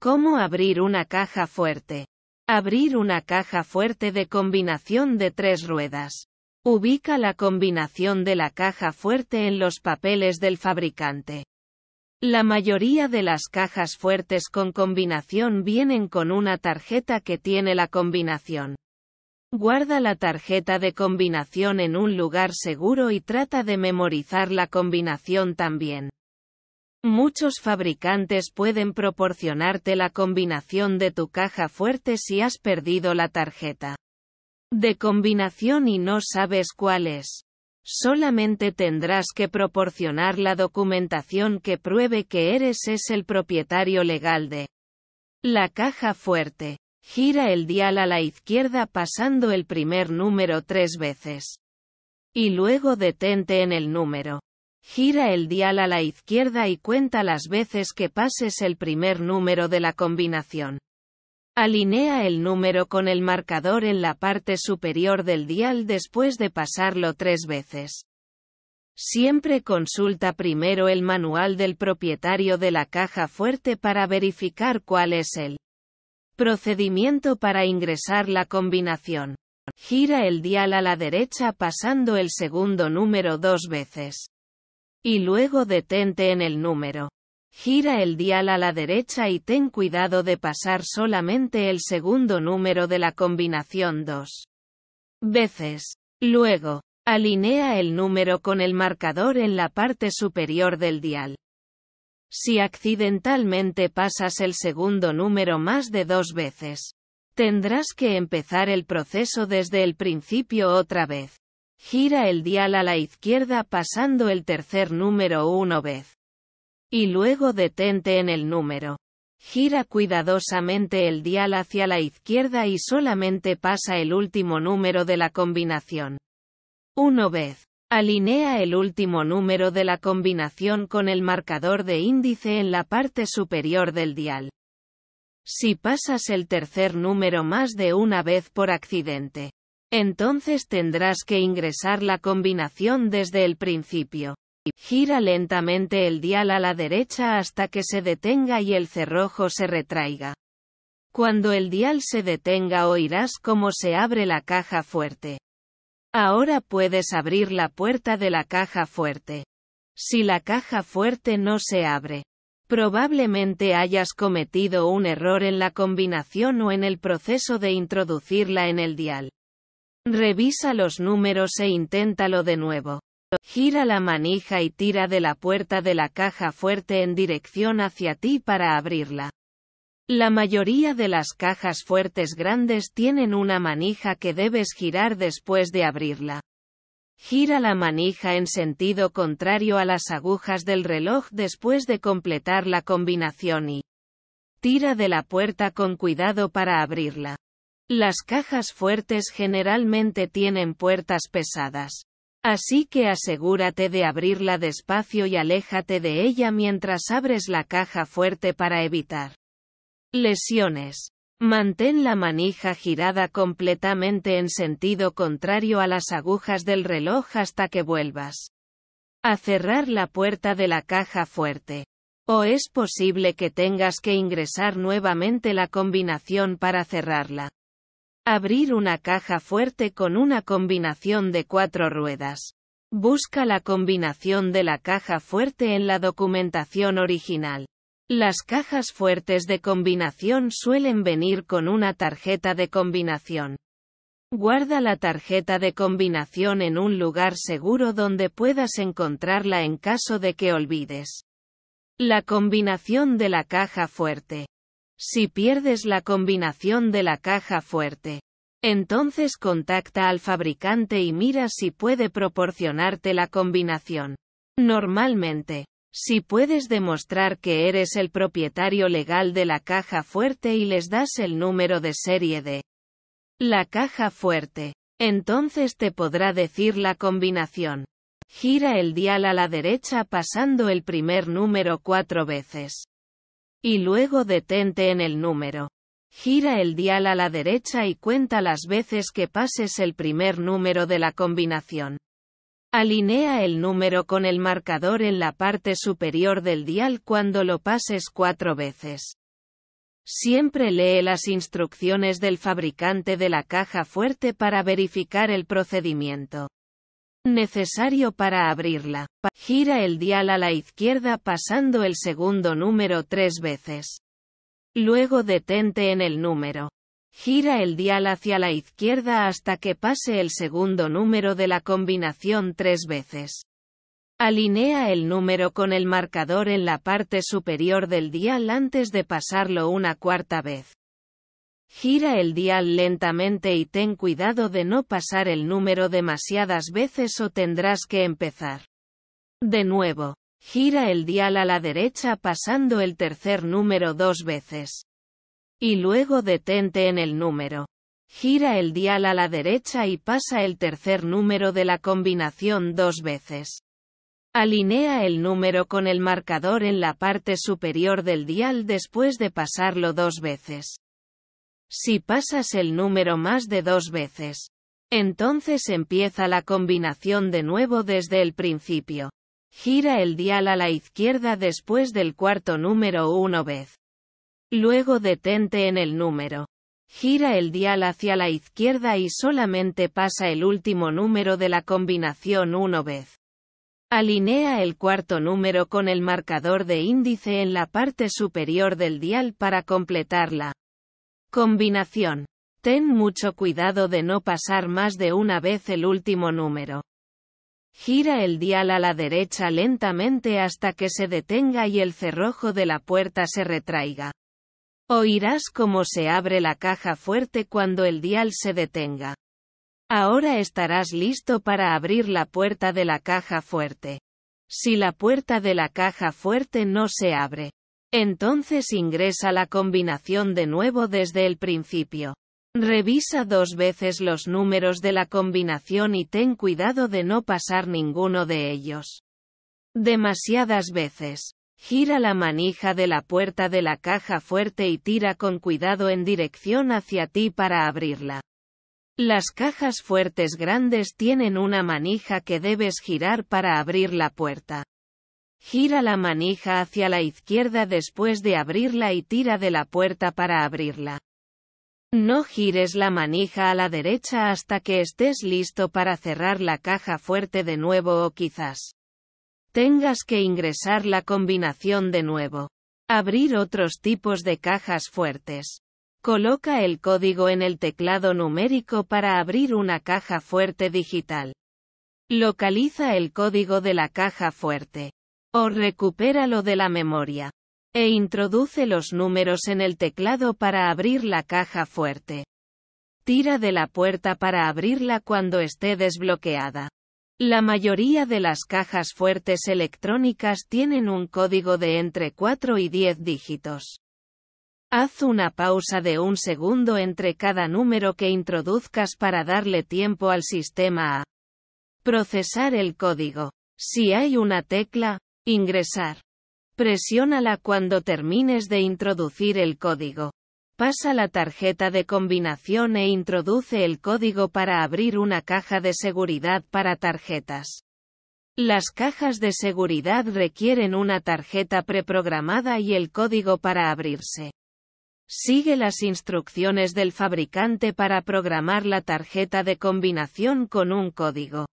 ¿Cómo abrir una caja fuerte? Abrir una caja fuerte de combinación de tres ruedas. Ubica la combinación de la caja fuerte en los papeles del fabricante. La mayoría de las cajas fuertes con combinación vienen con una tarjeta que tiene la combinación. Guarda la tarjeta de combinación en un lugar seguro y trata de memorizar la combinación también. Muchos fabricantes pueden proporcionarte la combinación de tu caja fuerte si has perdido la tarjeta de combinación y no sabes cuál es. Solamente tendrás que proporcionar la documentación que pruebe que eres es el propietario legal de la caja fuerte. Gira el dial a la izquierda pasando el primer número tres veces. Y luego detente en el número. Gira el dial a la izquierda y cuenta las veces que pases el primer número de la combinación. Alinea el número con el marcador en la parte superior del dial después de pasarlo tres veces. Siempre consulta primero el manual del propietario de la caja fuerte para verificar cuál es el procedimiento para ingresar la combinación. Gira el dial a la derecha pasando el segundo número dos veces. Y luego detente en el número. Gira el dial a la derecha y ten cuidado de pasar solamente el segundo número de la combinación dos veces. Luego, alinea el número con el marcador en la parte superior del dial. Si accidentalmente pasas el segundo número más de dos veces, tendrás que empezar el proceso desde el principio otra vez. Gira el dial a la izquierda pasando el tercer número una vez. Y luego detente en el número. Gira cuidadosamente el dial hacia la izquierda y solamente pasa el último número de la combinación. Una vez. Alinea el último número de la combinación con el marcador de índice en la parte superior del dial. Si pasas el tercer número más de una vez por accidente. Entonces tendrás que ingresar la combinación desde el principio. Gira lentamente el dial a la derecha hasta que se detenga y el cerrojo se retraiga. Cuando el dial se detenga oirás cómo se abre la caja fuerte. Ahora puedes abrir la puerta de la caja fuerte. Si la caja fuerte no se abre, probablemente hayas cometido un error en la combinación o en el proceso de introducirla en el dial. Revisa los números e inténtalo de nuevo. Gira la manija y tira de la puerta de la caja fuerte en dirección hacia ti para abrirla. La mayoría de las cajas fuertes grandes tienen una manija que debes girar después de abrirla. Gira la manija en sentido contrario a las agujas del reloj después de completar la combinación y tira de la puerta con cuidado para abrirla. Las cajas fuertes generalmente tienen puertas pesadas. Así que asegúrate de abrirla despacio y aléjate de ella mientras abres la caja fuerte para evitar lesiones. Mantén la manija girada completamente en sentido contrario a las agujas del reloj hasta que vuelvas a cerrar la puerta de la caja fuerte. O es posible que tengas que ingresar nuevamente la combinación para cerrarla. Abrir una caja fuerte con una combinación de cuatro ruedas. Busca la combinación de la caja fuerte en la documentación original. Las cajas fuertes de combinación suelen venir con una tarjeta de combinación. Guarda la tarjeta de combinación en un lugar seguro donde puedas encontrarla en caso de que olvides. La combinación de la caja fuerte. Si pierdes la combinación de la caja fuerte, entonces contacta al fabricante y mira si puede proporcionarte la combinación. Normalmente, si puedes demostrar que eres el propietario legal de la caja fuerte y les das el número de serie de la caja fuerte, entonces te podrá decir la combinación. Gira el dial a la derecha pasando el primer número cuatro veces. Y luego detente en el número. Gira el dial a la derecha y cuenta las veces que pases el primer número de la combinación. Alinea el número con el marcador en la parte superior del dial cuando lo pases cuatro veces. Siempre lee las instrucciones del fabricante de la caja fuerte para verificar el procedimiento necesario para abrirla. gira el dial a la izquierda pasando el segundo número tres veces. Luego detente en el número. Gira el dial hacia la izquierda hasta que pase el segundo número de la combinación tres veces. Alinea el número con el marcador en la parte superior del dial antes de pasarlo una cuarta vez. Gira el dial lentamente y ten cuidado de no pasar el número demasiadas veces o tendrás que empezar. De nuevo, Gira el dial a la derecha pasando el tercer número dos veces. Y luego detente en el número. Gira el dial a la derecha y pasa el tercer número de la combinación dos veces. Alinea el número con el marcador en la parte superior del dial después de pasarlo dos veces. Si pasas el número más de dos veces, entonces empieza la combinación de nuevo desde el principio. Gira el dial a la izquierda después del cuarto número una vez. Luego detente en el número. Gira el dial hacia la izquierda y solamente pasa el último número de la combinación una vez. Alinea el cuarto número con el marcador de índice en la parte superior del dial para completarla. Combinación. Ten mucho cuidado de no pasar más de una vez el último número. Gira el dial a la derecha lentamente hasta que se detenga y el cerrojo de la puerta se retraiga. Oirás cómo se abre la caja fuerte cuando el dial se detenga. Ahora estarás listo para abrir la puerta de la caja fuerte. Si la puerta de la caja fuerte no se abre, entonces ingresa la combinación de nuevo desde el principio. Revisa dos veces los números de la combinación y ten cuidado de no pasar ninguno de ellos. Demasiadas veces. Gira la manija de la puerta de la caja fuerte y tira con cuidado en dirección hacia ti para abrirla. Las cajas fuertes grandes tienen una manija que debes girar para abrir la puerta. Gira la manija hacia la izquierda después de abrirla y tira de la puerta para abrirla. No gires la manija a la derecha hasta que estés listo para cerrar la caja fuerte de nuevo o quizás tengas que ingresar la combinación de nuevo. Abrir otros tipos de cajas fuertes. Coloca el código en el teclado numérico para abrir una caja fuerte digital. Localiza el código de la caja fuerte. O recupéralo de la memoria e introduce los números en el teclado para abrir la caja fuerte. Tira de la puerta para abrirla cuando esté desbloqueada. La mayoría de las cajas fuertes electrónicas tienen un código de entre 4 y 10 dígitos. Haz una pausa de un segundo entre cada número que introduzcas para darle tiempo al sistema a procesar el código. Si hay una tecla, ingresar Presiónala cuando termines de introducir el código. Pasa la tarjeta de combinación e introduce el código para abrir una caja de seguridad para tarjetas. Las cajas de seguridad requieren una tarjeta preprogramada y el código para abrirse. Sigue las instrucciones del fabricante para programar la tarjeta de combinación con un código.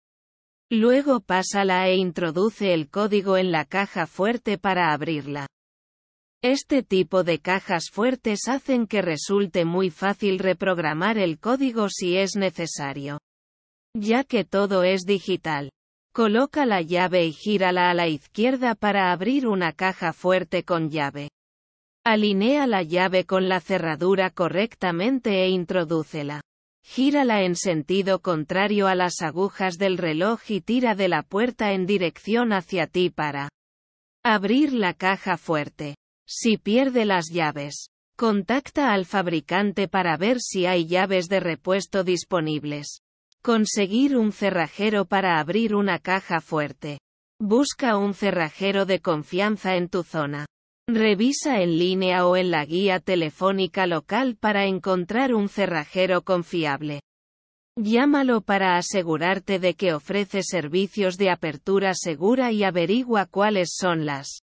Luego pásala e introduce el código en la caja fuerte para abrirla. Este tipo de cajas fuertes hacen que resulte muy fácil reprogramar el código si es necesario. Ya que todo es digital. Coloca la llave y gírala a la izquierda para abrir una caja fuerte con llave. Alinea la llave con la cerradura correctamente e introdúcela gírala en sentido contrario a las agujas del reloj y tira de la puerta en dirección hacia ti para abrir la caja fuerte. Si pierde las llaves, contacta al fabricante para ver si hay llaves de repuesto disponibles. Conseguir un cerrajero para abrir una caja fuerte. Busca un cerrajero de confianza en tu zona. Revisa en línea o en la guía telefónica local para encontrar un cerrajero confiable. Llámalo para asegurarte de que ofrece servicios de apertura segura y averigua cuáles son las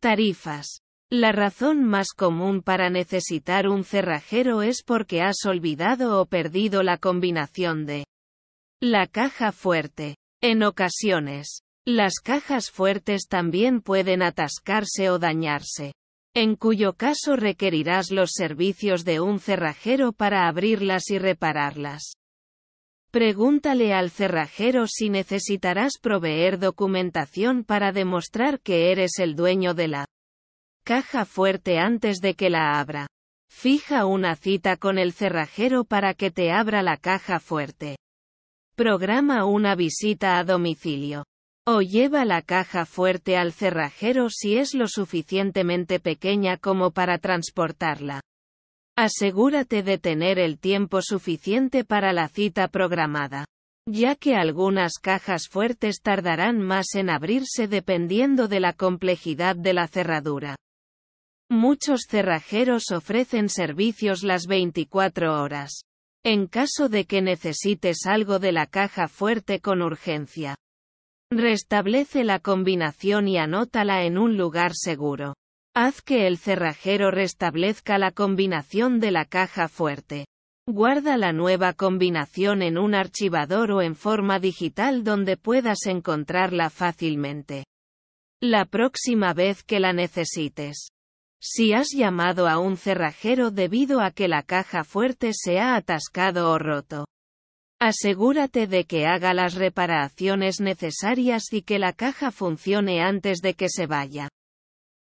tarifas. La razón más común para necesitar un cerrajero es porque has olvidado o perdido la combinación de la caja fuerte. En ocasiones, las cajas fuertes también pueden atascarse o dañarse, en cuyo caso requerirás los servicios de un cerrajero para abrirlas y repararlas. Pregúntale al cerrajero si necesitarás proveer documentación para demostrar que eres el dueño de la caja fuerte antes de que la abra. Fija una cita con el cerrajero para que te abra la caja fuerte. Programa una visita a domicilio. O lleva la caja fuerte al cerrajero si es lo suficientemente pequeña como para transportarla. Asegúrate de tener el tiempo suficiente para la cita programada, ya que algunas cajas fuertes tardarán más en abrirse dependiendo de la complejidad de la cerradura. Muchos cerrajeros ofrecen servicios las 24 horas, en caso de que necesites algo de la caja fuerte con urgencia. Restablece la combinación y anótala en un lugar seguro. Haz que el cerrajero restablezca la combinación de la caja fuerte. Guarda la nueva combinación en un archivador o en forma digital donde puedas encontrarla fácilmente. La próxima vez que la necesites. Si has llamado a un cerrajero debido a que la caja fuerte se ha atascado o roto, Asegúrate de que haga las reparaciones necesarias y que la caja funcione antes de que se vaya.